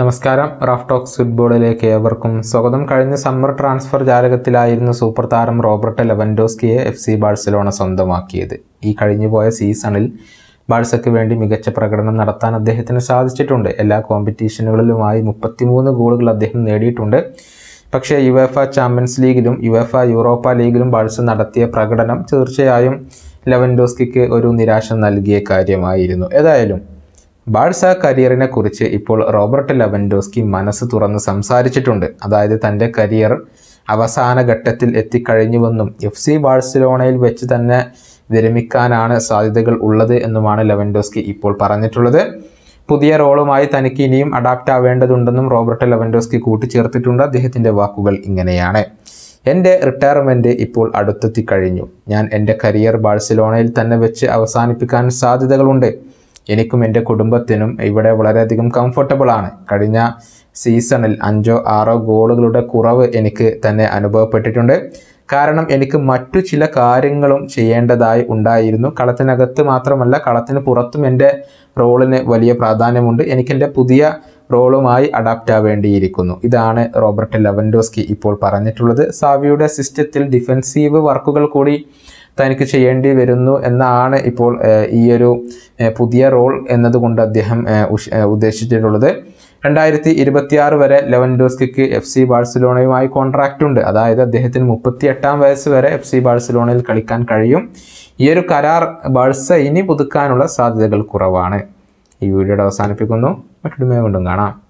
നമസ്കാരം Raf talks ഫുട്ബോളിലേക്ക് ഏവർക്കും സ്വാഗതം കഴിഞ്ഞ സമ്മർ ട്രാൻസ്ഫർ ജാലകത്തിലായിരുന്നു സൂപ്പർ താരം റോബർട്ട് ലെവൻഡോസ്കിയെ എഫ് സി ബാഴ്സലോണ സ്വന്തമാക്കിയത് ഈ കഴിഞ്ഞുപോയ സീസണിൽ ബാഴ്സയ്ക്ക് വേണ്ടി മികച്ച പ്രകടനം നടത്താൻ അദ്ദേഹത്തിന് സാധിച്ചിട്ടുണ്ട് എല്ലാ കോമ്പറ്റീഷനുകളിലുമായി മുപ്പത്തിമൂന്ന് ഗോളുകൾ അദ്ദേഹം നേടിയിട്ടുണ്ട് പക്ഷേ യുവേഫ ചാമ്പ്യൻസ് ലീഗിലും യുവേഫ യൂറോപ്പ ലീഗിലും ബാഴ്സ നടത്തിയ പ്രകടനം തീർച്ചയായും ലെവൻഡോസ്കിക്ക് ഒരു നിരാശ നൽകിയ കാര്യമായിരുന്നു ഏതായാലും ബാഴ്സ കരിയറിനെ കുറിച്ച് ഇപ്പോൾ റോബർട്ട് ലെവൻഡോസ്കി മനസ്സ് തുറന്ന് സംസാരിച്ചിട്ടുണ്ട് അതായത് തൻ്റെ കരിയർ അവസാന ഘട്ടത്തിൽ എത്തിക്കഴിഞ്ഞുവെന്നും എഫ് സി ബാഴ്സലോണയിൽ വെച്ച് തന്നെ വിരമിക്കാനാണ് സാധ്യതകൾ ഉള്ളത് എന്നുമാണ് ലെവൻഡോസ്കി ഇപ്പോൾ പറഞ്ഞിട്ടുള്ളത് പുതിയ റോളുമായി തനിക്ക് ഇനിയും അഡാപ്റ്റ് ആവേണ്ടതുണ്ടെന്നും റോബർട്ട് ലെവൻഡോസ്കി കൂട്ടിച്ചേർത്തിട്ടുണ്ട് അദ്ദേഹത്തിൻ്റെ വാക്കുകൾ ഇങ്ങനെയാണ് എൻ്റെ റിട്ടയർമെൻറ്റ് ഇപ്പോൾ അടുത്തെത്തി കഴിഞ്ഞു ഞാൻ എൻ്റെ കരിയർ ബാഴ്സലോണയിൽ തന്നെ വെച്ച് അവസാനിപ്പിക്കാൻ സാധ്യതകളുണ്ട് എനിക്കും എൻ്റെ കുടുംബത്തിനും ഇവിടെ വളരെയധികം ആണ് കഴിഞ്ഞ സീസണിൽ അഞ്ചോ ആറോ ഗോളുകളുടെ കുറവ് എനിക്ക് തന്നെ അനുഭവപ്പെട്ടിട്ടുണ്ട് കാരണം എനിക്ക് മറ്റു ചില കാര്യങ്ങളും ചെയ്യേണ്ടതായി ഉണ്ടായിരുന്നു കളത്തിനകത്ത് മാത്രമല്ല കളത്തിന് പുറത്തും എൻ്റെ റോളിന് വലിയ പ്രാധാന്യമുണ്ട് എനിക്കെൻ്റെ പുതിയ റോളുമായി അഡാപ്റ്റ് ആവേണ്ടിയിരിക്കുന്നു ഇതാണ് റോബർട്ട് ലെവൻഡോസ്കി ഇപ്പോൾ പറഞ്ഞിട്ടുള്ളത് സാവിയുടെ സിസ്റ്റത്തിൽ ഡിഫെൻസീവ് വർക്കുകൾ കൂടി തനിക്ക് ചെയ്യേണ്ടി വരുന്നു എന്നാണ് ഇപ്പോൾ ഈ ഒരു പുതിയ റോൾ എന്നതുകൊണ്ട് അദ്ദേഹം ഉദ്ദേശിച്ചിട്ടുള്ളത് രണ്ടായിരത്തി ഇരുപത്തിയാറ് വരെ ലെവൻഡോസ്കിക്ക് എഫ് സി ബാഴ്സലോണയുമായി കോൺട്രാക്റ്റ് ഉണ്ട് അതായത് അദ്ദേഹത്തിന് മുപ്പത്തി എട്ടാം വയസ്സ് വരെ എഫ് സി ബാഴ്സലോണയിൽ കളിക്കാൻ കഴിയും ഈ ഒരു കരാർ ബാഴ്സ ഇനി പുതുക്കാനുള്ള സാധ്യതകൾ കുറവാണ് ഈ വീഡിയോയുടെ അവസാനിപ്പിക്കുന്നു മറ്റൊരു വീണ്ടും കാണാം